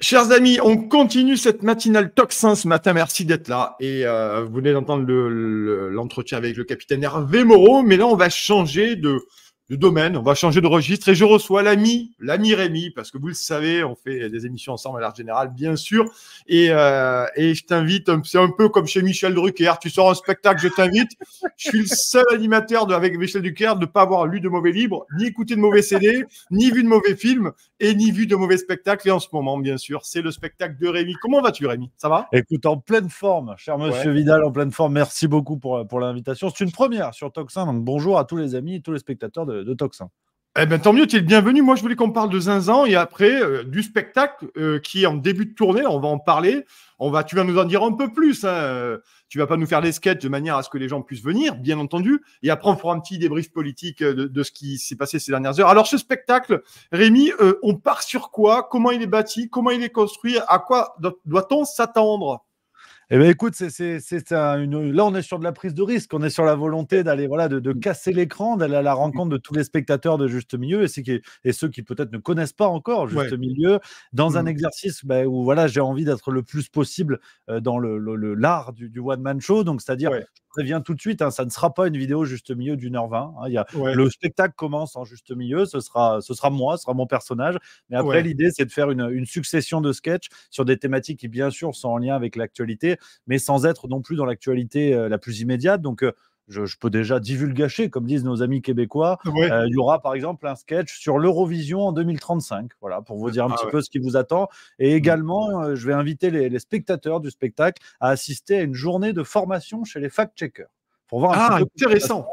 Chers amis, on continue cette matinale Toxin ce matin. Merci d'être là. Et euh, vous venez d'entendre l'entretien avec le capitaine Hervé Moreau. Mais là, on va changer de, de domaine, on va changer de registre et je reçois l'ami, l'ami Rémi, parce que vous le savez, on fait des émissions ensemble à l'art général, bien sûr. Et, euh, je t'invite, c'est un peu comme chez Michel Drucker, tu sors un spectacle, je t'invite. Je suis le seul animateur avec Michel Drucker de ne pas avoir lu de mauvais livres, ni écouté de mauvais CD, ni vu de mauvais films et ni vu de mauvais spectacles. Et en ce moment, bien sûr, c'est le spectacle de Rémi. Comment vas-tu, Rémi Ça va Écoute, en pleine forme, cher monsieur Vidal, en pleine forme. Merci beaucoup pour, euh, pour l'invitation. C'est une première sur Toxin, donc bonjour à tous les amis et tous les spectateurs de de Tox. Hein. Eh bien, tant mieux, tu es le bienvenu. Moi, je voulais qu'on parle de Zinzan et après euh, du spectacle euh, qui est en début de tournée. On va en parler. On va, tu vas nous en dire un peu plus. tu hein. euh, Tu vas pas nous faire les sketchs de manière à ce que les gens puissent venir, bien entendu. Et après, on fera un petit débrief politique de, ce qui s'est passé ces dernières heures. Alors, ce spectacle, Rémi, on part sur quoi Comment il est bâti Comment il est construit À quoi doit-on s'attendre eh bien, écoute, c'est une... là, on est sur de la prise de risque, on est sur la volonté d'aller voilà, de, mmh. casser l'écran, d'aller à la mmh rencontre de tous les spectateurs de Juste Milieu et, ceux qui, et ceux qui peut-être ne connaissent pas encore Juste Milieu, dans un mmh exercice ben, où voilà, j'ai envie d'être le plus possible euh, dans le, le, du, one-man show, donc c'est-à-dire préviens tout de suite, hein, ça ne sera pas une vidéo juste milieu d'une heure vingt. Hein, Le spectacle commence en juste milieu, ce sera, ce sera moi, ce sera mon personnage. Mais après, l'idée, c'est de faire une, succession de sketchs sur des thématiques qui, bien sûr, sont en lien avec l'actualité, mais sans être non plus dans l'actualité euh, la plus immédiate. Donc, euh, je, peux déjà divulgacher, comme disent nos amis québécois. Ah euh, il y aura par exemple un sketch sur l'Eurovision en 2035, voilà, pour vous dire un ah petit peu ce qui vous attend. Et mm. également, euh, je vais inviter les, spectateurs du spectacle à assister à une journée de formation chez les fact-checkers. Pour voir ah, intéressant.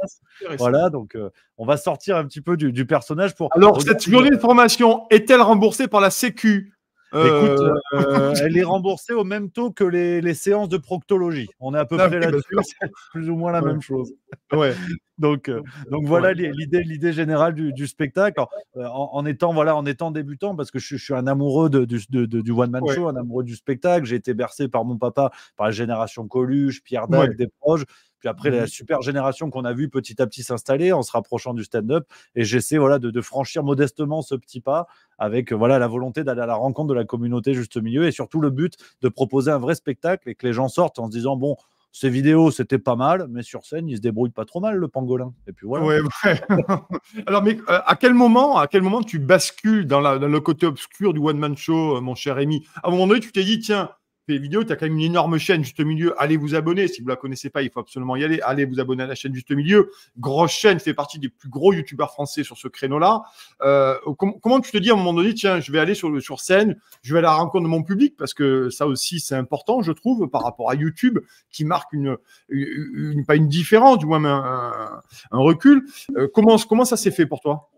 Voilà, donc euh, on va sortir un petit peu du, personnage pour. Alors, cette journée de formation est-elle remboursée par la Sécu euh, euh, elle est remboursée au même taux que les, séances de proctologie. On est à peu ah près là-dessus, c'est plus ou moins la même chose. Ouais. donc, euh, donc voilà l'idée, l'idée générale du, spectacle. en, étant voilà, en étant débutant, parce que je, suis un amoureux de, du, du one man show, un amoureux du spectacle. J'ai été bercé par mon papa, par la génération Coluche, Pierre Dac, des proches. Puis après, la mmh. super génération qu'on a vue petit à petit s'installer en se rapprochant du stand-up. Et j'essaie voilà, de, franchir modestement ce petit pas avec voilà, la volonté d'aller à la rencontre de la communauté juste milieu et surtout le but de proposer un vrai spectacle et que les gens sortent en se disant, bon, ces vidéos, c'était pas mal, mais sur scène, il se débrouille pas trop mal, le pangolin. Et puis voilà. Alors, mais euh, à quel moment, à quel moment tu bascules dans, le côté obscur du one-man show, euh, mon cher Rémi À un moment donné, tu t'es dit, tiens, fait tu as quand même une énorme chaîne Juste Milieu. Allez vous abonner. Si vous ne la connaissez pas, il faut absolument y aller. Allez vous abonner à la chaîne Juste Milieu. Grosse chaîne, fait partie des plus gros youtubeurs français sur ce créneau-là. Euh, comment tu te dis à un moment donné, tiens, je vais aller sur, sur scène, je vais aller à la rencontre de mon public parce que ça aussi, c'est important, je trouve, par rapport à YouTube qui marque une, pas une différence, du moins, un, recul. Euh, comment ça s'est fait pour toi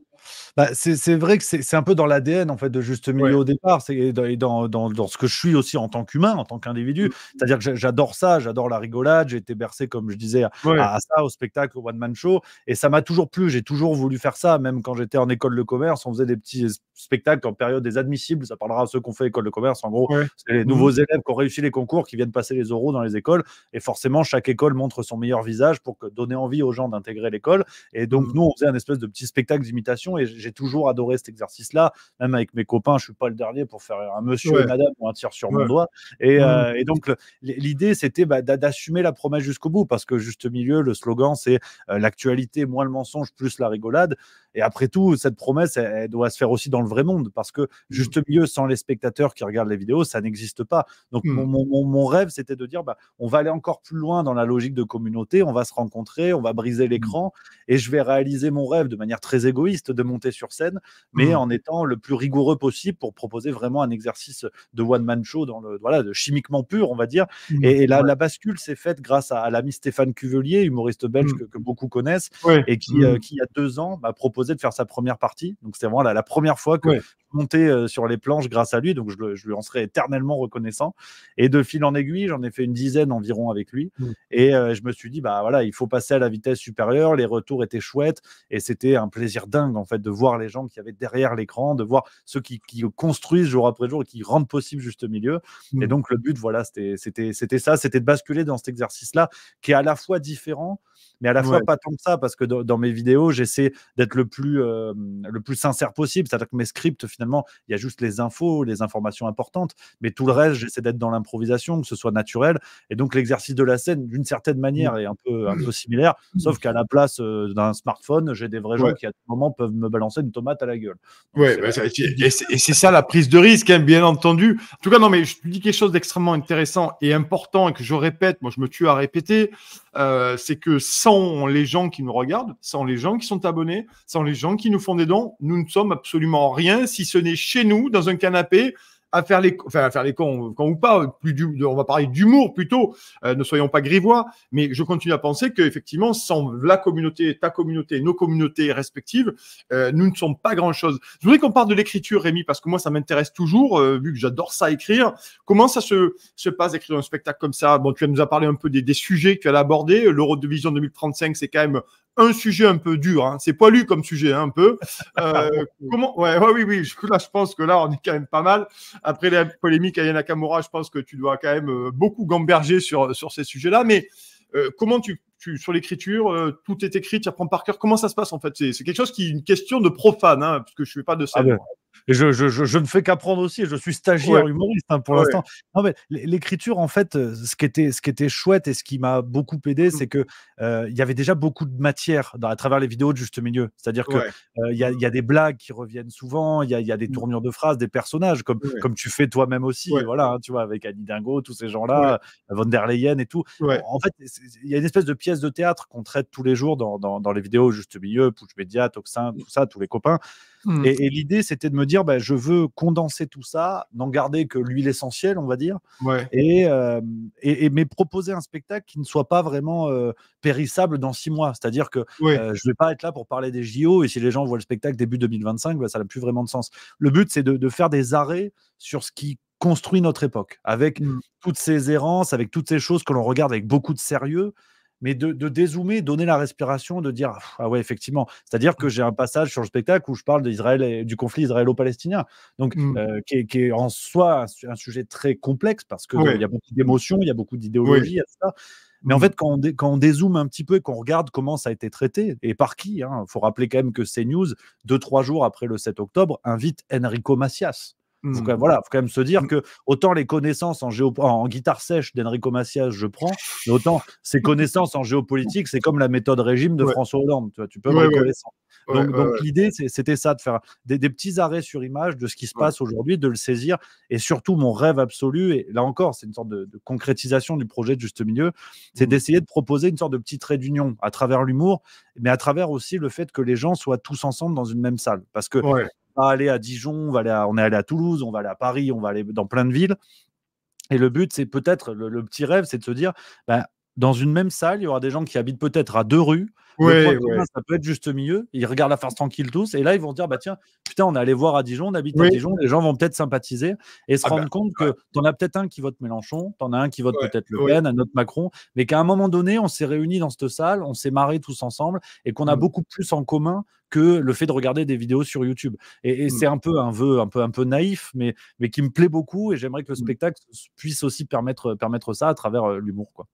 bah, c'est vrai que c'est un peu dans l'ADN en fait de juste milieu au départ, c'est dans, dans, dans, ce que je suis aussi en tant qu'humain, en tant qu'individu. Mmh. C'est-à-dire que j'adore ça, j'adore la rigolade, j'ai été bercé comme je disais à, ça, au spectacle, au one man show, et ça m'a toujours plu. J'ai toujours voulu faire ça, même quand j'étais en école de commerce, on faisait des petits spectacles en période des admissibles. Ça parlera à ceux qu'on fait école de commerce. En gros, c'est les nouveaux mmh. élèves qui ont réussi les concours, qui viennent passer les oraux dans les écoles, et forcément chaque école montre son meilleur visage pour que, donner envie aux gens d'intégrer l'école. Et donc mmh. nous, on faisait un espèce de petit spectacle d'imitation et j'ai toujours adoré cet exercice-là. Même avec mes copains, je suis pas le dernier pour faire un monsieur et madame ou un tir sur mon doigt. Et, euh, donc, l'idée, c'était bah, d'assumer la promesse jusqu'au bout parce que juste milieu, le slogan, c'est euh, l'actualité, moins le mensonge, plus la rigolade. Et après tout, cette promesse, elle, doit se faire aussi dans le vrai monde parce que mm. juste milieu, sans les spectateurs qui regardent les vidéos, ça n'existe pas. Donc, mm. mon, mon, rêve, c'était de dire, bah, on va aller encore plus loin dans la logique de communauté, on va se rencontrer, on va briser mm. l'écran et je vais réaliser mon rêve de manière très égoïste de monter sur scène, mais mmh. en étant le plus rigoureux possible pour proposer vraiment un exercice de one-man show, dans le, voilà, de chimiquement pur, on va dire. Mmh. Et, là la, bascule s'est faite grâce à, l'ami Stéphane Cuvelier, humoriste belge mmh. que, beaucoup connaissent, et qui, euh, qui, il y a deux ans, m'a proposé de faire sa première partie. Donc, c'est vraiment la, première fois que monter euh, sur les planches grâce à lui. Donc, je, lui en serai éternellement reconnaissant. Et de fil en aiguille, j'en ai fait une dizaine environ avec lui. Mm. Et euh, je me suis dit, bah voilà, il faut passer à la vitesse supérieure. Les retours étaient chouettes. Et c'était un plaisir dingue, en fait, de voir les gens qui avaient derrière l'écran, de voir ceux qui, construisent jour après jour et qui rendent possible juste milieu. Mm. Et donc, le but, voilà, c'était ça. C'était de basculer dans cet exercice-là qui est à la fois différent mais à la fois pas tant que ça, parce que dans, mes vidéos, j'essaie d'être le, plus le plus sincère possible. C'est-à-dire que mes scripts, finalement, il y a juste les infos, les informations importantes, mais tout le reste, j'essaie d'être dans l'improvisation, que ce soit naturel. Et donc, l'exercice de la scène, d'une certaine mmh. manière, est un peu, un peu similaire, sauf mmh. qu'à la place d'un smartphone, j'ai des vrais joueurs gens qui, à tout moment, peuvent me balancer une tomate à la gueule. ouais, bah, et c'est ça la prise de risque, hein, bien entendu. En tout cas, non, mais je dis quelque chose d'extrêmement intéressant et important et que je répète, moi, je me tue à répéter, c'est que sans les gens qui nous regardent, sans les gens qui sont abonnés, sans les gens qui nous font des dons, nous ne sommes absolument rien si ce n'est chez nous, dans un canapé, à faire les, enfin, à faire les cons, quand ou pas, plus du, on va parler d'humour plutôt, euh, ne soyons pas grivois, mais je continue à penser que effectivement, sans la communauté, ta communauté, nos communautés respectives, euh, nous ne sommes pas grand-chose. Je voudrais qu'on parle de l'écriture, Rémi, parce que moi, ça m'intéresse toujours, euh, vu que j'adore ça écrire. Comment ça se, se passe d'écrire un spectacle comme ça Bon, tu nous as parlé un peu des, des sujets que tu as abordés. L'Eurovision 2035, c'est quand même un sujet un peu dur. Hein. C'est poilu comme sujet, hein, un peu. Euh, comment ouais, ouais, oui, oui. Là, je pense que là, on est quand même pas mal. Après la polémique à Yannakamora, je pense que tu dois quand même euh, beaucoup gamberger sur, sur ces sujets-là. Mais euh, comment tu, tu sur l'écriture, tout est écrit, tu apprends par cœur. Comment ça se passe en fait C'est quelque chose qui est une question de profane, hein, parce que je ne fais pas de ça. Ah je, ne fais qu'apprendre aussi, je suis stagiaire humoriste hein, pour l'instant. l'écriture, en fait, euh, ce qui, était, ce qui était chouette et ce qui m'a beaucoup aidé, mmh. c'est que euh, il y avait déjà beaucoup de matière dans, à travers les vidéos de Juste Milieu. C'est-à-dire que euh, il y, a des blagues qui reviennent souvent, il y a, des mmh. tournures de phrases, des personnages, comme, comme tu fais toi-même aussi, voilà, hein, tu vois, avec Annie Dingo, tous ces gens-là, Von der Leyen et tout. En fait, il y a une espèce de pièce de théâtre qu'on traite tous les jours dans, les vidéos Juste Milieu, Push Média, Toxin, mmh. tout ça, tous les copains. Mmh. Et, l'idée, c'était de me dire, bah, je veux condenser tout ça, n'en garder que l'huile essentielle, on va dire, euh, et, mais proposer un spectacle qui ne soit pas vraiment euh, périssable dans six mois. C'est-à-dire que euh, je ne vais pas être là pour parler des JO, et si les gens voient le spectacle début 2025, bah, ça n'a plus vraiment de sens. Le but, c'est de, faire des arrêts sur ce qui construit notre époque, avec mmh. toutes ces errances, avec toutes ces choses que l'on regarde avec beaucoup de sérieux, mais de, dézoomer, donner la respiration, de dire ah ouais, effectivement. C'est-à-dire que mmh. j'ai un passage sur le spectacle où je parle d'Israël du conflit israélo-palestinien, donc mmh. euh, qui, est, en soi un, sujet très complexe parce qu'il il y a beaucoup d'émotions, il y a beaucoup d'idéologie, Mais en mmh. fait, quand on, quand on, dézoome un petit peu et qu'on regarde comment ça a été traité et par qui, il hein, faut rappeler quand même que CNews, deux, trois jours après le 7 octobre, invite Enrico Macias il Faut hmm. quand même, voilà, faut quand même se dire que autant les connaissances en, en, guitare sèche d'Enrico Macias, je prends, mais autant ces connaissances en géopolitique, c'est comme la méthode régime de François Hollande. Tu, vois, tu peux donc, l'idée, c'était ça, de faire des, petits arrêts sur image de ce qui se passe aujourd'hui, de le saisir. Et surtout, mon rêve absolu, et là encore, c'est une sorte de, concrétisation du projet de Juste Milieu, c'est hmm. d'essayer de proposer une sorte de petit trait d'union à travers l'humour, mais à travers aussi le fait que les gens soient tous ensemble dans une même salle. Parce que aller à Dijon, on, va aller on est allé à Toulouse, on va aller à Paris, on va aller dans plein de villes. Et le but, c'est peut-être, le, le, petit rêve, c'est de se dire, ben, dans une même salle, il y aura des gens qui habitent peut-être à deux rues, Ouais, Ça peut être juste milieu. Ils regardent la farce tranquille tous. Et là, ils vont dire bah tiens, putain, on est allé voir à Dijon, on habite à Dijon. Les gens vont peut-être sympathiser et se ah, rendre bah, compte que t'en as peut-être un qui vote Mélenchon, t'en as un qui vote peut-être Le Pen, un autre Macron, mais qu'à un moment donné, on s'est réunis dans cette salle, on s'est marrés tous ensemble et qu'on a mmh. beaucoup plus en commun que le fait de regarder des vidéos sur YouTube. Et, mmh. c'est un peu un vœu un peu un peu naïf, mais mais qui me plaît beaucoup. Et j'aimerais que le mmh. spectacle puisse aussi permettre permettre ça à travers euh, l'humour. Quoi.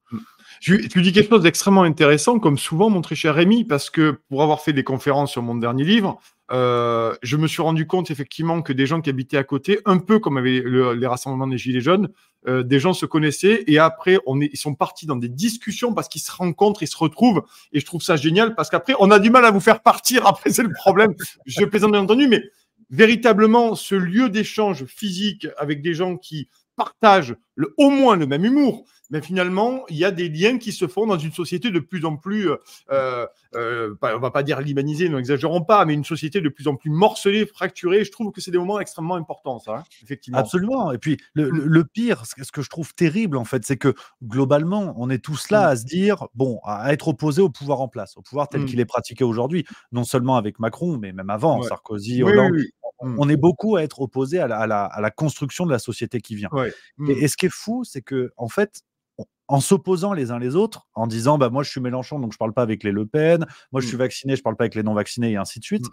Tu, dis quelque chose d'extrêmement intéressant, comme souvent, mon Rémi, parce que pour avoir fait des conférences sur mon dernier livre, euh, je me suis rendu compte effectivement que des gens qui habitaient à côté, un peu comme les rassemblements des Gilets jaunes, euh, des gens se connaissaient et après on ils sont partis dans des discussions parce qu'ils se rencontrent, ils se retrouvent et je trouve ça génial parce qu'après on a du mal à vous faire partir, après c'est le problème, je plaisante bien entendu, mais véritablement ce lieu d'échange physique avec des gens qui partagent au moins le même humour. Mais finalement, il y a des liens qui se font dans une société de plus en plus, euh, euh, on va pas dire libanisée, n'exagérons pas, mais une société de plus en plus morcelée, fracturée. Je trouve que c'est des moments extrêmement importants, ça, hein, effectivement. Absolument. Et puis, le, mm. pire, ce que je trouve terrible, en fait, c'est que globalement, on est tous là mm. à se dire, bon, à être opposé au pouvoir en place, au pouvoir tel mm. qu'il est pratiqué aujourd'hui, non seulement avec Macron, mais même avant, Sarkozy, Hollande. On est beaucoup à être opposé à la, construction de la société qui vient. Et, et ce qui est fou, c'est que en fait, en s'opposant les uns les autres, en disant bah moi je suis Mélenchon donc je parle pas avec les Le Pen, moi je mm. suis vacciné je parle pas avec les non vaccinés et ainsi de suite. Mm.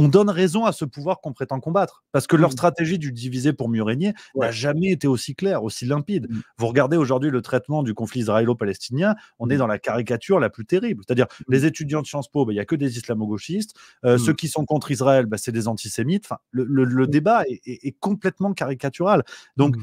On donne raison à ce pouvoir qu'on prétend combattre parce que leur mm. stratégie du diviser pour mieux régner n'a jamais été aussi claire, aussi limpide. Vous regardez aujourd'hui le traitement du conflit israélo-palestinien, on est dans la caricature la plus terrible. C'est-à-dire les étudiants de Sciences Po, bah, il y n'y a que des islamo-gauchistes. Euh, ceux qui sont contre Israël, bah, c'est des antisémites. le, débat est, complètement caricatural. Donc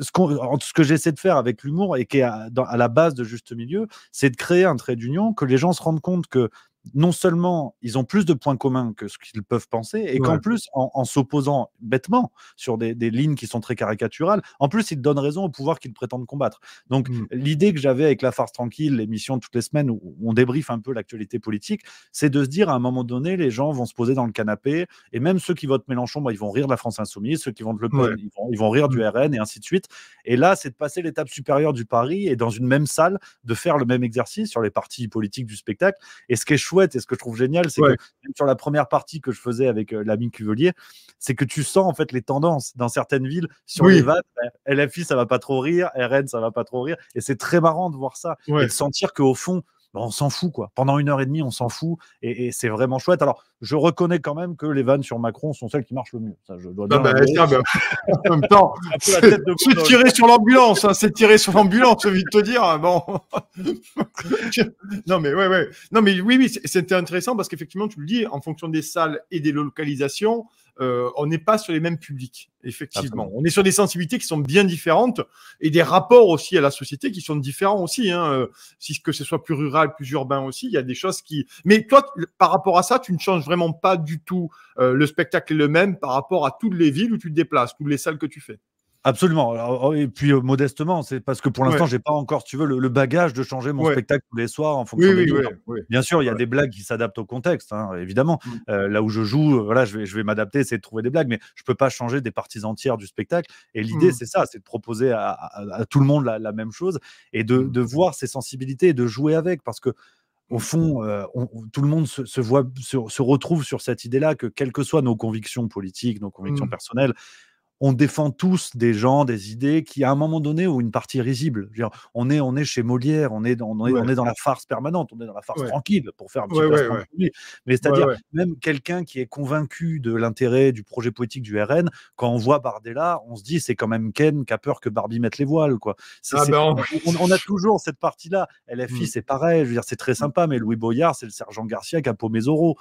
ce, que j'essaie de faire avec l'humour et qui est à, la base de Juste Milieu, c'est de créer un trait d'union, que les gens se rendent compte que non seulement ils ont plus de points communs que ce qu'ils peuvent penser, et qu'en plus, en, s'opposant bêtement sur des, lignes qui sont très caricaturales, en plus, ils donnent raison au pouvoir qu'ils prétendent combattre. Donc, mmh. l'idée que j'avais avec La Farce Tranquille, l'émission toutes les semaines où on débriefe un peu l'actualité politique, c'est de se dire à un moment donné, les gens vont se poser dans le canapé, et même ceux qui votent Mélenchon, bah, ils vont rire de la France Insoumise, ceux qui votent Le Pen, ils, vont, rire du mmh. RN, et ainsi de suite. Et là, c'est de passer l'étape supérieure du pari, et dans une même salle, de faire le même exercice sur les partis politiques du spectacle. Et ce qui est et ce que je trouve génial, c'est que sur la première partie que je faisais avec euh, l'ami Cuvelier, c'est que tu sens en fait les tendances dans certaines villes sur les vannes. Ben, LFI, ça va pas trop rire, RN, ça va pas trop rire, et c'est très marrant de voir ça et de sentir qu'au fond, bah, on s'en fout, quoi. Pendant une heure et demie, on s'en fout, et, c'est vraiment chouette. Alors, je reconnais quand même que les vannes sur Macron sont celles qui marchent le mieux. je dois ah bah, hein. bah, en même temps, c'est tiré sur l'ambulance, hein, c'est tiré sur l'ambulance, je envie de te dire. Hein, bon. non, mais ouais, ouais. Non, mais oui, oui, c'était intéressant parce qu'effectivement, tu le dis, en fonction des salles et des localisations, euh, on n'est pas sur les mêmes publics, effectivement. On est sur des sensibilités qui sont bien différentes et des rapports aussi à la société qui sont différents aussi. Hein. Euh, si que ce soit plus rural, plus urbain aussi, il y a des choses qui. Mais toi, par rapport à ça, tu ne changes vraiment pas du tout. Euh, le spectacle est le même par rapport à toutes les villes où tu te déplaces, toutes les salles que tu fais. Absolument. Oh, et puis euh, modestement, c'est parce que pour l'instant, je j'ai pas encore, tu veux, le, bagage de changer mon spectacle tous les soirs en fonction des oui, oui, Bien sûr, il y a des blagues qui s'adaptent au contexte, hein, évidemment. Mmh. Euh, là où je joue, euh, voilà, je vais, m'adapter, c'est de trouver des blagues, mais je peux pas changer des parties entières du spectacle. Et l'idée, mmh. c'est ça, c'est de proposer à, tout le monde la, même chose et mmh. de, voir ses sensibilités et de jouer avec, parce que au fond, tout le monde se, voit, se, retrouve sur cette idée-là que, quelles que soient nos convictions politiques, nos convictions personnelles, on défend tous des gens, des idées qui, à un moment donné, ou une partie risible. on est, on est chez Molière, on est, dans, on est, dans la farce permanente, on est dans la farce tranquille pour faire un petit ouais, Mais c'est-à-dire même quelqu'un qui est convaincu de l'intérêt du projet poétique du RN, quand on voit Bardella, on se dit c'est quand même Ken qui a peur que Barbie mette les voiles, quoi. Ah ben, on... a toujours cette partie-là. LFI, hmm. c'est pareil. Je veux dire, c'est très hmm. sympa, mais Louis Boyard, c'est le sergent Garcia qui a paumé Zorro.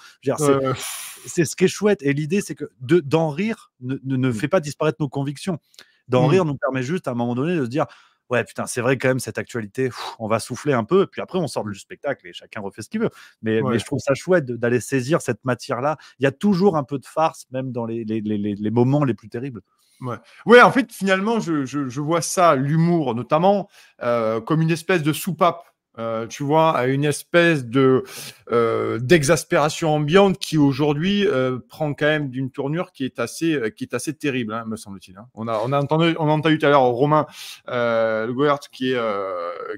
C'est ce qui est chouette. Et l'idée, c'est que de d'en rire ne, ne, hmm. fait pas disparaître nos convictions. D'en mmh. rire nous permet juste à un moment donné de se dire ouais, putain, c'est vrai quand même cette actualité, on va souffler un peu, puis après on sort du spectacle et chacun refait ce qu'il veut. Mais, je trouve ça chouette d'aller saisir cette matière-là. Il y a toujours un peu de farce, même dans les, les, moments les plus terribles. Ouais. ouais en fait, finalement, je, vois ça, l'humour notamment, euh, comme une espèce de soupape euh, tu vois, à une espèce de euh, d'exaspération ambiante qui aujourd'hui euh, prend quand même d'une tournure qui est assez qui est assez terrible, hein, me semble-t-il. Hein. On a on a entendu on a entendu tout à l'heure Romain Le Goert qui est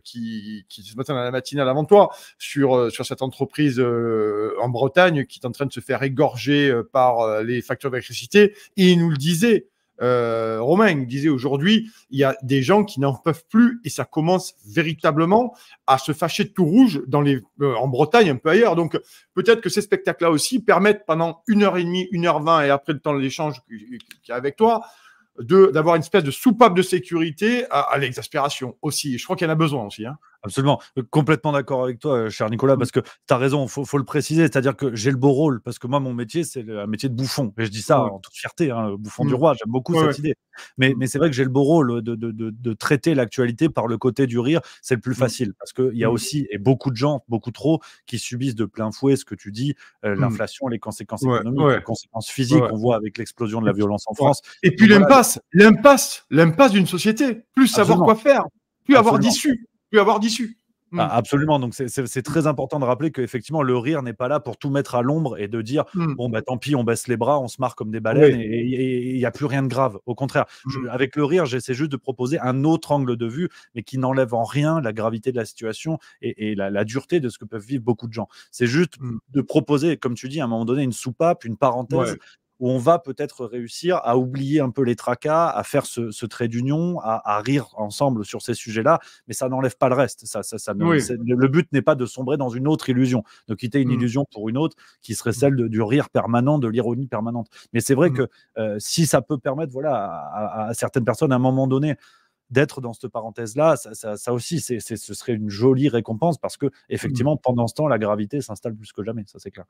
qui, ce matin à la matinale avant toi sur sur cette entreprise en Bretagne qui est en train de se faire égorger par les factures d'électricité et il nous le disait euh, Romain disait aujourd'hui, il y a des gens qui n'en peuvent plus et ça commence véritablement à se fâcher de tout rouge dans les, euh, en Bretagne, un peu ailleurs. Donc peut-être que ces spectacles-là aussi permettent pendant une heure et demie, une heure vingt et après le temps de l'échange qu'il y a avec toi, d'avoir une espèce de soupape de sécurité à, l'exaspération aussi. je crois qu'il y en a besoin aussi. Hein. Absolument, euh, complètement d'accord avec toi, euh, cher Nicolas, mmh. parce que tu as raison, faut, le préciser, c'est-à-dire que j'ai le beau rôle, parce que moi, mon métier, c'est un métier de bouffon, et je dis ça en toute fierté, hein, bouffon du mmh. roi, j'aime beaucoup cette idée. Mmh. Mais, c'est vrai que j'ai le beau rôle de, traiter l'actualité par le côté du rire, c'est le plus facile, parce que il y a aussi, et beaucoup de gens, beaucoup trop, qui subissent de plein fouet ce que tu dis, euh, l'inflation, les conséquences économiques, les conséquences physiques, qu'on voit avec l'explosion de la violence en France. Et puis l'impasse, l'impasse, l'impasse d'une société, plus savoir quoi faire, plus avoir d'issue avoir d'issue. Ah, hmm. absolument. Donc, c'est très important de rappeler qu'effectivement, le rire n'est pas là pour tout mettre à l'ombre et de dire hmm. bon, bah tant pis, on baisse les bras, on se marre comme des baleines et il n'y a plus rien de grave. Au contraire, hmm. avec le rire, j'essaie juste de proposer un autre angle de vue, mais qui n'enlève en rien la gravité de la situation et, la, dureté de ce que peuvent vivre beaucoup de gens. C'est juste de proposer, comme tu dis, à un moment donné, une soupape, une parenthèse, où on va peut-être réussir à oublier un peu les tracas, à faire ce, trait d'union, à, rire ensemble sur ces sujets-là, mais ça n'enlève pas le reste. Le but n'est pas de sombrer dans une autre illusion, de quitter une mmh. illusion pour une autre qui serait mmh. celle du rire permanent, de l'ironie permanente. Mais c'est vrai mmh. que euh, si ça peut permettre voilà, à, certaines personnes à un moment donné, d'être dans cette parenthèse-là, ça, aussi, ce serait une jolie récompense parce que, effectivement, pendant ce temps, la gravité s'installe plus que jamais, ça c'est clair.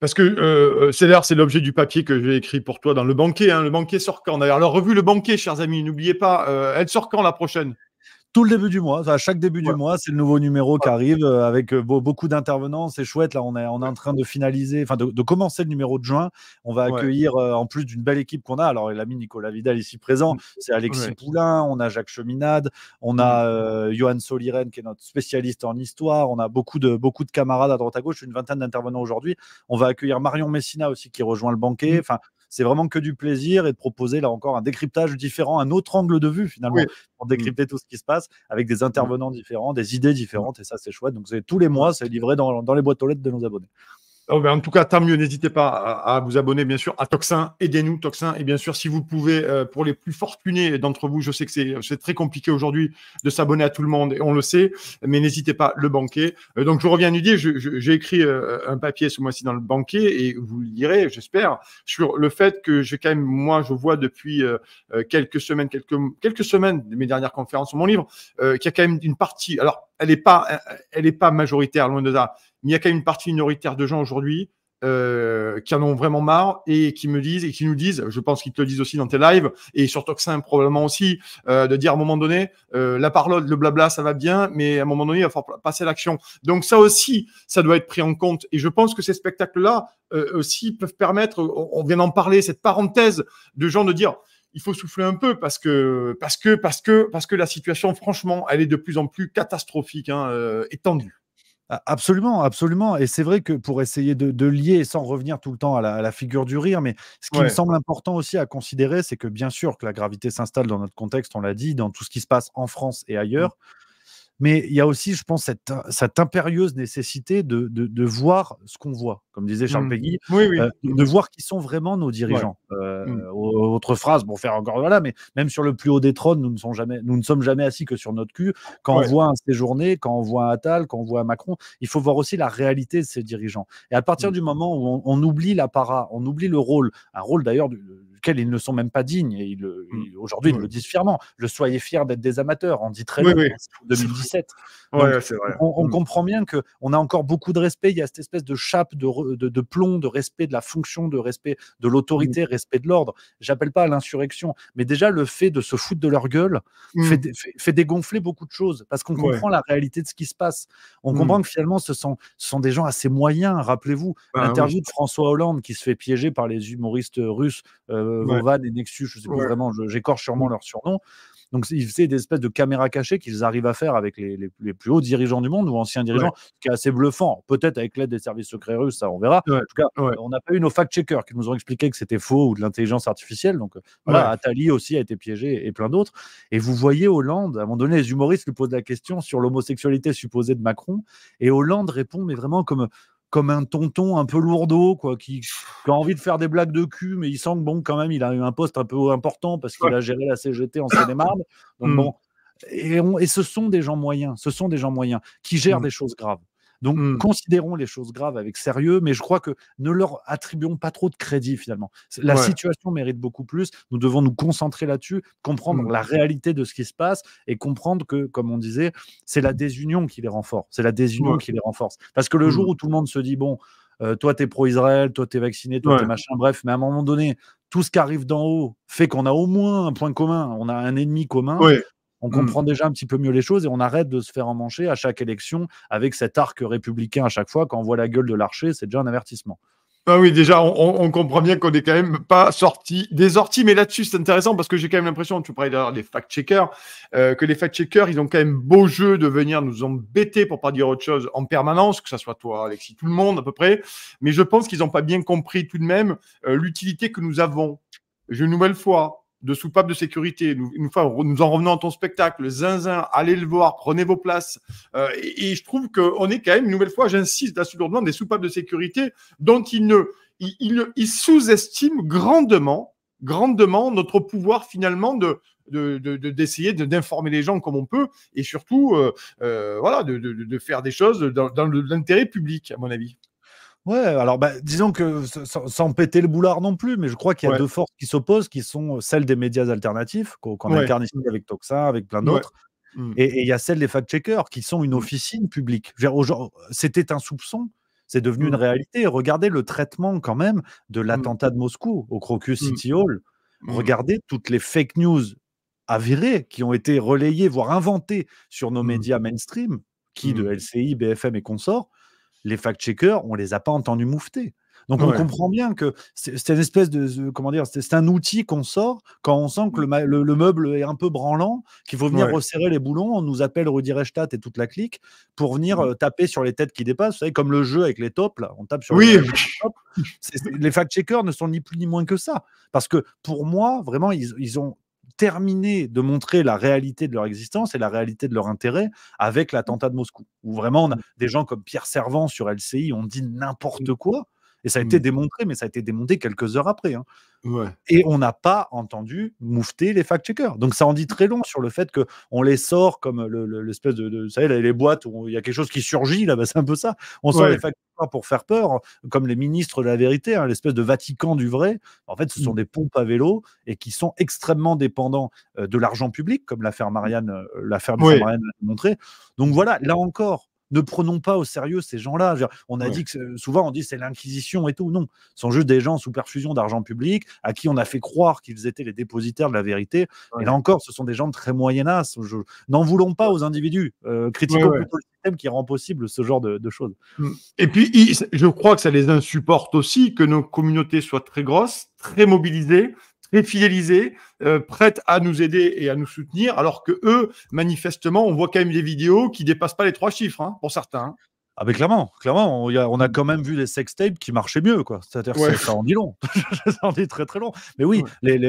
Parce que euh, euh, c'est là, c'est l'objet du papier que j'ai écrit pour toi dans Le Banquet. Hein. Le Banquet sort quand D'ailleurs, alors revue Le Banquet, chers amis, n'oubliez pas, euh, elle sort quand la prochaine tout le début du mois. À chaque début du mois, c'est le nouveau numéro qui arrive euh, avec euh, beaucoup d'intervenants. C'est chouette. Là, on est, en train de finaliser, enfin, de, commencer le numéro de juin. On va accueillir, euh, en plus d'une belle équipe qu'on a, alors l'ami Nicolas Vidal ici présent, mmh. c'est Alexis Poulain, on a Jacques Cheminade, on a mmh. Johan Soliren qui est notre spécialiste en histoire. On a beaucoup de, beaucoup de camarades à droite à gauche, une vingtaine d'intervenants aujourd'hui. On va accueillir Marion Messina aussi qui rejoint le banquet. Mmh. Enfin, c'est vraiment que du plaisir et de proposer là encore un décryptage différent, un autre angle de vue finalement pour décrypter mmh. tout ce qui se passe avec des mmh. intervenants différents, des idées mmh. différentes et ça c'est chouette. Donc c'est tous les mois, c'est livré dans, dans les boîtes aux lettres de nos abonnés. Oh, ben, en tout cas, tant mieux. N'hésitez pas à, vous abonner, bien sûr, à Toxin. Aidez-nous, Toxin. Et bien sûr, si vous pouvez, euh, pour les plus fortunés d'entre vous, je sais que c'est très compliqué aujourd'hui de s'abonner à tout le monde, et on le sait, mais n'hésitez pas, le banquet. Euh, donc, je reviens à l'idée. J'ai écrit euh, un papier ce mois-ci dans le banquet, et vous le lirez, j'espère, sur le fait que j'ai quand même, moi, je vois depuis quelques semaines, quelques, semaines de mes dernières conférences sur mon livre, qu'il y a quand même une partie. Alors, elle n'est pas, elle pas majoritaire, loin de là. il y a quand même une partie minoritaire de gens aujourd'hui euh, qui en ont vraiment marre et qui me disent et qui nous disent, je pense qu'ils te le disent aussi dans tes lives et surtout sur Toxin probablement aussi, euh, de dire à un moment donné, euh, la parole, le blabla, ça va bien, mais à un moment donné, il va falloir passer à l'action. Donc ça aussi, ça doit être pris en compte. Et je pense que ces spectacles-là aussi peuvent permettre, on vient d'en parler, cette parenthèse de gens de dire, il faut souffler un peu parce que, parce que, parce que, parce que la situation, franchement, elle est de plus en plus catastrophique hein, euh, Étendue, ah, Absolument, absolument. Et c'est vrai que pour essayer de, lier, sans revenir tout le temps à la, figure du rire, mais ce qui me semble important aussi à considérer, c'est que bien sûr que la gravité s'installe dans notre contexte, on l'a dit, dans tout ce qui se passe en France et ailleurs. Mmh mais il y a aussi, je pense, cette, impérieuse nécessité de, voir ce qu'on voit, comme disait Charles mmh. Péguy, euh, de mmh. voir qui sont vraiment nos dirigeants. Euh, mmh. Autre phrase, bon, faire encore voilà, mais même sur le plus haut des trônes, nous ne, jamais, nous ne sommes jamais assis que sur notre cul. Quand on voit un séjourné, quand on voit un Attal, quand on voit un Macron, il faut voir aussi la réalité de ces dirigeants. Et à partir du moment où on, on oublie para, on oublie le rôle, un rôle d'ailleurs du quels ils ne sont même pas dignes. Et mm. aujourd'hui, ils le disent fièrement. Le soyez fiers d'être des amateurs, on dit très bien 2017. On, mm. comprend bien qu'on a encore beaucoup de respect. Il y a cette espèce de chape de, plomb, de respect de la fonction, de respect de l'autorité, mm. respect de l'ordre. J'appelle pas à l'insurrection, mais déjà le fait de se foutre de leur gueule fait, dégonfler beaucoup de choses parce qu'on comprend la réalité de ce qui se passe. On comprend que finalement, ce sont, sont des gens assez moyens. Rappelez-vous bah, l'interview de François Hollande qui se fait piéger par les humoristes russes. Euh, euh, Vovan et Nexus, je sais pas vraiment, j'écorche sûrement mm. leur surnom. Donc, ils faisaient des espèces de caméras cachées qu'ils arrivent à faire avec les, plus hauts dirigeants du monde ou anciens dirigeants, ce qui est assez bluffant. Peut-être avec l'aide des services secrets russes, ça, on verra. En tout cas, on n'a pas eu nos fact-checkers qui nous ont expliqué que c'était faux ou de l'intelligence artificielle. Donc, euh, voilà, Atali aussi a été piégé et plein d'autres. Et vous voyez Hollande, à un moment donné, les humoristes lui posent la question sur l'homosexualité supposée de Macron. Et Hollande répond, mais vraiment comme comme un tonton un peu lourdeau, quoi, qui, a envie de faire des blagues de cul, mais il sent que bon, quand même, il a eu un poste un peu important parce qu'il a géré la CGT en Seine-et-Marne. Mmh. bon, et, et, ce sont des gens moyens, ce sont des gens moyens qui gèrent mmh. des choses graves. Donc, mmh. considérons les choses graves avec sérieux, mais je crois que ne leur attribuons pas trop de crédit finalement. La situation mérite beaucoup plus. Nous devons nous concentrer là-dessus, comprendre mmh. la réalité de ce qui se passe et comprendre que, comme on disait, c'est la désunion qui les renforce. C'est la désunion qui les renforce. Parce que le mmh. jour où tout le monde se dit, bon, euh, toi t'es pro-Israël, toi t'es vacciné, toi t'es machin, bref, mais à un moment donné, tout ce qui arrive d'en haut fait qu'on a au moins un point commun, on a un ennemi commun on mm. comprend déjà un petit peu mieux les choses et on arrête de se faire emmancher à chaque élection avec cet arc républicain à chaque fois. Quand on voit la gueule de l'archer, c'est déjà un avertissement. Bah oui, déjà, on, comprend bien qu'on n'est quand même pas sorti des orties. Mais là-dessus, c'est intéressant parce que j'ai quand même l'impression, tu parlais d'ailleurs des fact-checkers, euh, que les fact-checkers, ils ont quand même beau jeu de venir nous embêter, pour pas dire autre chose, en permanence, que ce soit toi, Alexis, tout le monde à peu près. Mais je pense qu'ils n'ont pas bien compris tout de même euh, l'utilité que nous avons. J'ai une nouvelle fois, de soupapes de sécurité. Nous, fois nous, en revenons à ton spectacle, zinzin, allez le voir, prenez vos places. Euh, et, je trouve qu'on est quand même, une nouvelle fois, j'insiste là des soupapes de sécurité dont il ne, sous-estiment grandement, grandement notre pouvoir finalement de, d'essayer de, d'informer les gens comme on peut et surtout euh, euh, voilà de, de, faire des choses dans l'intérêt public à mon avis. Ouais, alors bah, disons que sans, péter le boulard non plus, mais je crois qu'il y a deux forces qui s'opposent, qui sont euh, celles des médias alternatifs, qu'on a ouais. incarne avec Toxa, avec plein d'autres, mmh. et il y a celles des fact-checkers, qui sont une mmh. officine publique. C'était un soupçon, c'est devenu une mmh. réalité. Regardez le traitement quand même de l'attentat de Moscou au Crocus City Hall. Regardez toutes les fake news avirées qui ont été relayées, voire inventées sur nos médias mainstream, qui de LCI, BFM et consorts les fact-checkers, on les a pas entendus moufter. Donc on comprend bien que c'est une espèce de comment dire, c'est un outil qu'on sort quand on sent que le, meuble est un peu branlant, qu'il faut venir resserrer les boulons. On nous appelle Rudi Rechtat et toute la clique pour venir mmh. euh, taper sur les têtes qui dépassent. Vous savez, comme le jeu avec les tops, là, on tape sur oui. les, les fact-checkers ne sont ni plus ni moins que ça. Parce que pour moi, vraiment, ils ont terminé de montrer la réalité de leur existence et la réalité de leur intérêt avec l'attentat de Moscou, où vraiment on a mmh. des gens comme Pierre Servant sur LCI ont dit n'importe mmh. quoi et ça a été mmh. démontré, mais ça a été démonté quelques heures après. Hein. Et on n'a pas entendu moufter les fact-checkers. Donc ça en dit très long sur le fait qu'on les sort comme l'espèce de, Vous savez, les boîtes où il y a quelque chose qui surgit, là, bah, c'est un peu ça. On sort les fact-checkers pour faire peur, comme les ministres de la vérité, hein, l'espèce de Vatican du vrai. En fait, ce sont mmh. des pompes à vélo et qui sont extrêmement dépendants euh, de l'argent public, comme l'affaire Marianne, euh, l'affaire Marianne l'a montré. Donc voilà, là encore, ne prenons pas au sérieux ces gens-là. On a dit que euh, souvent on dit c'est l'inquisition et tout. Non, ce sont juste des gens sous perfusion d'argent public à qui on a fait croire qu'ils étaient les dépositaires de la vérité. Et là encore, ce sont des gens très moyennas. N'en voulons pas aux individus. Euh, critiquons plutôt le système qui rend possible ce genre de choses. Mm. Et puis, je crois que ça les insupporte aussi que nos communautés soient très grosses, très mobilisées Fidélisés, fidéliser, euh, prêtes à nous aider et à nous soutenir, alors que eux, manifestement, on voit quand même des vidéos qui dépassent pas les trois chiffres, hein, pour certains. Hein. Ah clairement, clairement, on, a, quand même vu des tapes qui marchaient mieux, quoi. C'est-à-dire ça en dit long, ça en dit très très long. Mais oui,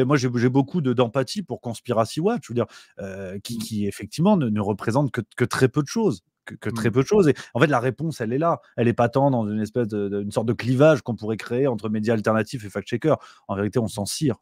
moi j'ai beaucoup d'empathie pour Conspiracy Watch, je veux dire, euh, mmh. qui, effectivement ne, représente que, que, très peu de choses que, très mmh. peu de choses. Et en fait, la réponse, elle est là. Elle n'est pas tant dans une espèce de, sorte de clivage qu'on pourrait créer entre médias alternatifs et fact-checkers. En vérité, on s'en cire.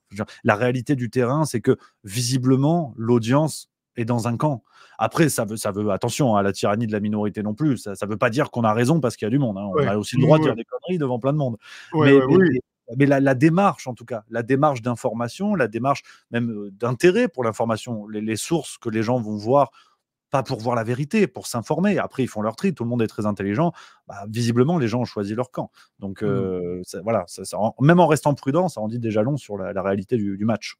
La réalité du terrain, c'est que visiblement, l'audience est dans un camp. Après, ça veut, ça veut attention à hein, la tyrannie de la minorité non plus. Ça ne veut pas dire qu'on a raison parce qu'il y a du monde. Hein. On a aussi le droit de dire des conneries devant plein de monde. mais, la, démarche, en tout cas, la démarche d'information, la démarche même euh, d'intérêt pour l'information, les, sources que les gens vont voir pas pour voir la vérité, pour s'informer. Après, ils font leur tri, tout le monde est très intelligent. Bah, visiblement, les gens ont choisi leur camp. Donc, mmh. euh, voilà, même en restant prudent, ça en dit déjà long sur la, réalité du match.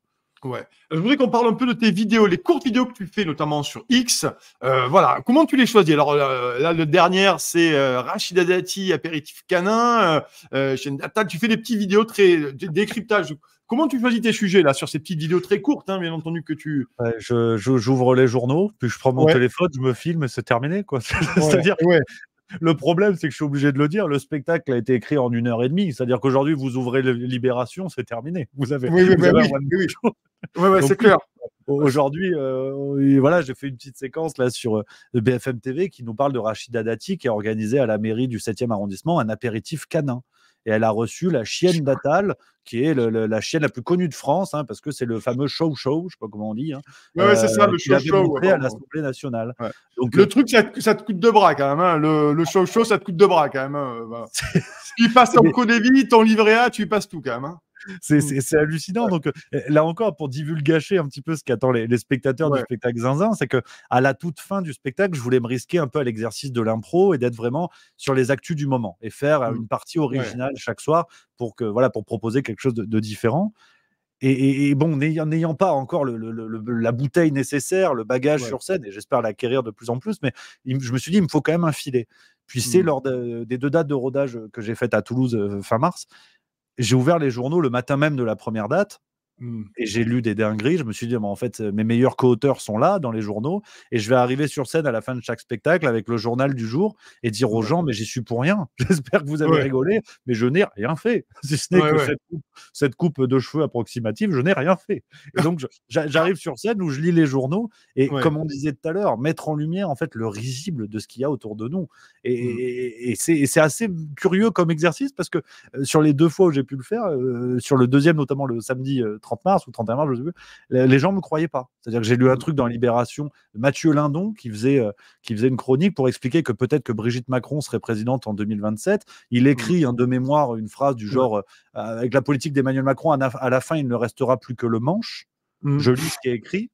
Ouais. Euh, je voudrais qu'on parle un peu de tes vidéos, les courtes vidéos que tu fais, notamment sur X. Euh, voilà, comment tu les choisis Alors euh, là, le dernier, c'est Rachid Adati, apéritif canin. Tu fais des petites vidéos très décryptage. Comment tu choisis tes sujets là sur ces petites vidéos très courtes, hein, bien entendu que tu. je j'ouvre les journaux, puis je prends mon téléphone, je me filme, et c'est terminé quoi. C'est-à-dire, Le problème, c'est que je suis obligé de le dire, le spectacle a été écrit en une heure et demie. C'est-à-dire qu'aujourd'hui, vous ouvrez Libération, c'est terminé. Vous avez. Oui, oui, bah oui, Ouais, c'est clair. Aujourd'hui, euh, voilà, j'ai fait une petite séquence là sur euh, BFM TV qui nous parle de Rachida Dati qui a organisé à la mairie du 7e arrondissement un apéritif canin. Et elle a reçu la chienne d'Atal, qui est la chienne la plus connue de France, hein, parce que c'est le fameux show show, je sais pas comment on dit. Hein, ouais, c'est ça, euh, le show show. à l'Assemblée nationale. Donc, le truc, ça te, coûte deux bras quand même. Hein, le, show show, ça te coûte deux bras quand même. Hein, tu passe en ton codévis, en livret A, tu y passes tout quand même. Mmh. C'est hallucinant. Donc là encore, pour divulgacher un petit peu ce qu'attendent les, spectateurs du spectacle Zinzin, c'est que à la toute fin du spectacle, je voulais me risquer un peu à l'exercice de l'impro et d'être vraiment sur les actus du moment et faire mmh. une partie originale chaque soir pour que voilà pour proposer quelque chose de, différent. Et, bon, n'ayant pas encore la bouteille nécessaire, le bagage sur scène, et j'espère l'acquérir de plus en plus, mais je me suis dit, il me faut quand même un filet. Puis c'est mmh. lors des deux dates de rodage que j'ai faites à Toulouse fin mars, j'ai ouvert les journaux le matin même de la première date. Mmh. Et j'ai lu des dingueries, je me suis dit, mais en fait, euh, mes meilleurs co-auteurs sont là dans les journaux, et je vais arriver sur scène à la fin de chaque spectacle avec le journal du jour et dire aux gens, mais j'y suis pour rien, j'espère que vous avez rigolé, mais je n'ai rien fait. Si ce n'est que Cette, coupe, de cheveux approximative, je n'ai rien fait. Et donc, j'arrive sur scène où je lis les journaux, et comme on disait tout à l'heure, mettre en lumière en fait le risible de ce qu'il y a autour de nous. Et, mmh. c'est assez curieux comme exercice parce que euh, sur les deux fois où j'ai pu le faire, euh, sur le deuxième, notamment le samedi 30, 30 mars ou 31 mars, je sais plus, les gens ne me croyaient pas. C'est-à-dire que j'ai lu un truc dans Libération, Mathieu Lindon, qui faisait, euh, qui faisait une chronique pour expliquer que peut-être que Brigitte Macron serait présidente en 2027. Il mmh. écrit en de mémoire une phrase du mmh. genre euh, euh, Avec la politique d'Emmanuel Macron, à la fin, il ne restera plus que le manche. Mmh. Je lis ce qui est écrit.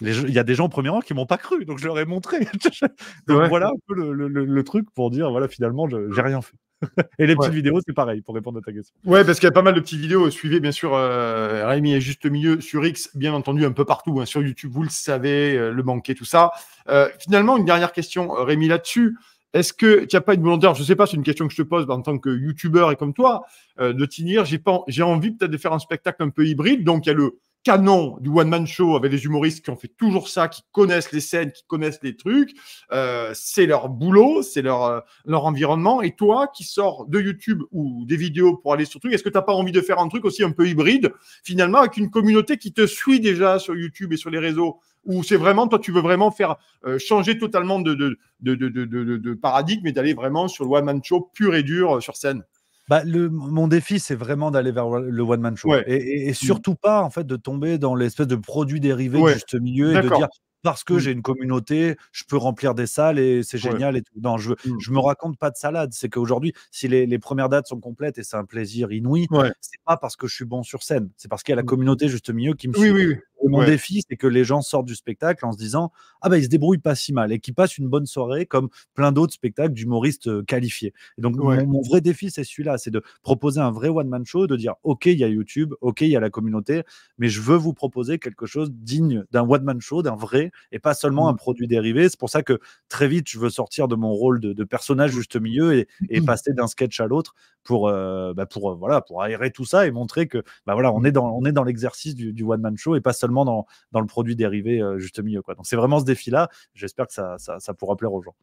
Il y a des gens au premier rang qui m'ont pas cru, donc je leur ai montré. voilà un peu le, truc pour dire voilà, finalement, j'ai rien fait. et les petites vidéos, c'est pareil pour répondre à ta question. Ouais, parce qu'il y a pas mal de petites vidéos. Suivez bien sûr euh, Rémi est Juste Milieu sur X, bien entendu, un peu partout, hein, sur YouTube, vous le savez, euh, le banquet, tout ça. Euh, finalement, une dernière question, Rémi, là-dessus. Est-ce que tu n'as pas une volonté, je ne sais pas, c'est une question que je te pose en tant que YouTuber et comme toi, de t'y dire, j'ai envie peut-être de faire un spectacle un peu hybride. Donc, il y a le canon du one-man show avec des humoristes qui ont fait toujours ça, qui connaissent les scènes, qui connaissent les trucs. Euh, c'est leur boulot, c'est leur, euh, leur environnement. Et toi qui sors de YouTube ou des vidéos pour aller sur truc, est-ce que tu n'as pas envie de faire un truc aussi un peu hybride, finalement, avec une communauté qui te suit déjà sur YouTube et sur les réseaux Ou c'est vraiment, toi, tu veux vraiment faire euh, changer totalement de, de, de, de, de paradigme et d'aller vraiment sur le one-man show pur et dur sur scène bah, le, mon défi, c'est vraiment d'aller vers le one man show et, mmh. surtout pas en fait de tomber dans l'espèce de produit dérivé juste milieu et de dire parce que mmh. j'ai une communauté, je peux remplir des salles et c'est génial. Et tout. Non, je ne mmh. me raconte pas de salade. C'est qu'aujourd'hui, si les, premières dates sont complètes et c'est un plaisir inouï, c'est pas parce que je suis bon sur scène. C'est parce qu'il y a la communauté juste milieu qui me suit. Oui, oui. Mon défi, c'est que les gens sortent du spectacle en se disant Ah, ben ils se débrouillent pas si mal et qu'ils passent une bonne soirée comme plein d'autres spectacles d'humoristes euh, qualifiés. Et donc, mon, vrai défi, c'est celui-là c'est de proposer un vrai one-man show, de dire Ok, il y a YouTube, ok, il y a la communauté, mais je veux vous proposer quelque chose digne d'un one-man show, d'un vrai, et pas seulement un mmh. produit dérivé. C'est pour ça que très vite, je veux sortir de mon rôle de, personnage juste milieu et, mmh. passer d'un sketch à l'autre pour, euh, bah, pour, euh, voilà, pour aérer tout ça et montrer que bah, voilà, on mmh. est dans, on dans l'exercice du, du one-man show et pas seulement dans, le produit dérivé euh, juste milieu. Quoi. Donc c'est vraiment ce défi-là. J'espère que ça, ça, pourra plaire aux gens.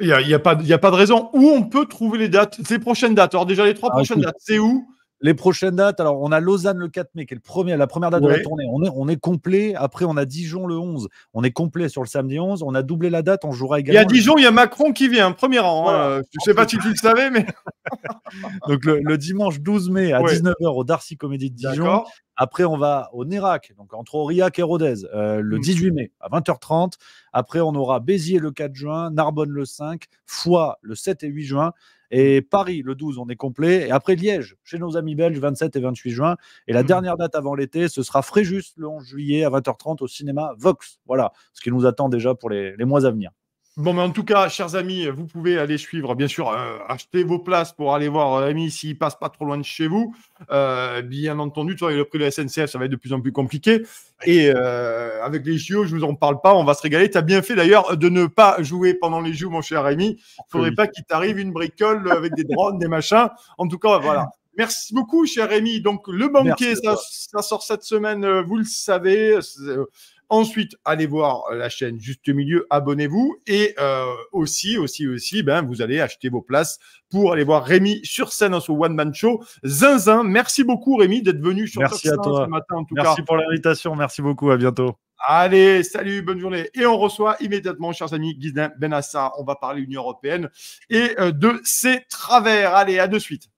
Il n'y a, y a, pas, a, pas de raison. Où on peut trouver les dates, ces prochaines dates Alors déjà, les trois ah, prochaines dates, c'est où les prochaines dates, alors on a Lausanne le 4 mai, qui est premier, la première date de la tournée. On est, complet. Après, on a Dijon le 11. On est complet sur le samedi 11. On a doublé la date. On jouera également. Il y a Dijon, il y a Macron qui vient, premier rang. Hein. je ne sais pas si tu le savais, mais. donc le, dimanche 12 mai à 19h au Darcy Comédie de Dijon. Après, on va au Nérac, donc entre Aurillac et Rodez, euh, le 18 mm. mai à 20h30. Après, on aura Béziers le 4 juin, Narbonne le 5, Foix le 7 et 8 juin. Et Paris, le 12, on est complet. Et après Liège, chez nos amis belges, 27 et 28 juin. Et la hmm. dernière date avant l'été, ce sera Fréjus, le 11 juillet à 20h30 au cinéma Vox. Voilà ce qui nous attend déjà pour les, les mois à venir. Bon, mais en tout cas, chers amis, vous pouvez aller suivre, bien sûr, achetez euh, acheter vos places pour aller voir Rémi euh, s'il passe pas trop loin de chez vous. Euh, bien entendu, tu avec le prix de la SNCF, ça va être de plus en plus compliqué. Et avec les JO, je vous en parle pas, on va se régaler. Tu as bien fait d'ailleurs de ne pas jouer pendant les JO, mon cher Rémi. Il ah, faudrait pas qu'il t'arrive une bricole avec des drones, des machins. En tout cas, voilà. Merci beaucoup, cher Rémi. Donc, le banquet, ça, ça, sort cette semaine, vous le savez. Ensuite, allez voir la chaîne Juste Milieu, abonnez-vous et euh, aussi, aussi, aussi, ben, vous allez acheter vos places pour aller voir Rémi sur scène dans son One Man Show. Zinzin, merci beaucoup Rémi d'être venu sur merci à toi. ce matin. En tout merci pour l'invitation, merci beaucoup, à bientôt. Allez, salut, bonne journée. Et on reçoit immédiatement, chers amis, Guizin Benassa. On va parler Union européenne et euh, de ses travers. Allez, à de suite.